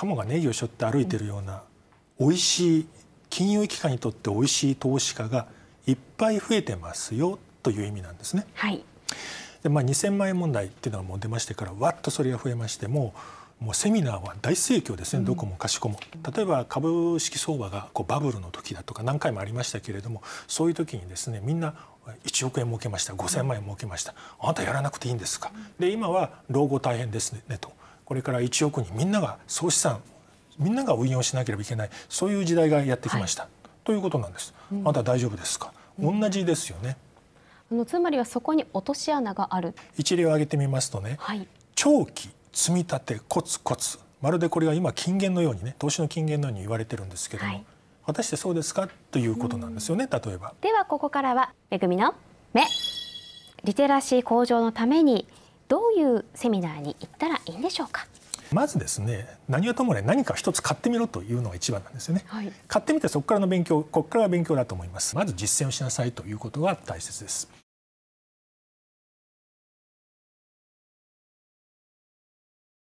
鴨がネギを背負って歩いてるような美味しい金融機関にとって美味しい投資家がいっぱい増えてますよという意味なんですね。はい、でまあ、2000万円問題っていうのはもう出ましてからわっとそれが増えましてももうセミナーは大盛況ですね、どこもかしこも。例えば株式相場がこうバブルの時だとか何回もありましたけれどもそういう時にですねみんな1億円儲けました5000万円儲けましたあなたやらなくていいんですかで今は老後大変ですねねとこれから1億人みんなが総資産みんなが運用しなければいけないそういう時代がやってきました、はい、ということなんです。まだ大丈夫ですか、うん、同じですよね。あのつまりはそこに落とし穴がある一例を挙げてみますとね、はい、長期積み立てコツコツまるでこれが今金言のようにね投資の金言のように言われてるんですけども、はい、果たしてそうですかということなんですよね、うん、例えば。ではここからはめぐみの目リテラシー向上のためにどういうセミナーに行ったらいいんでしょうかまずですね何はともね何か一つ買ってみろというのが一番なんですよね、はい、買ってみてそこからの勉強ここからが勉強だと思いますまず実践をしなさいということが大切です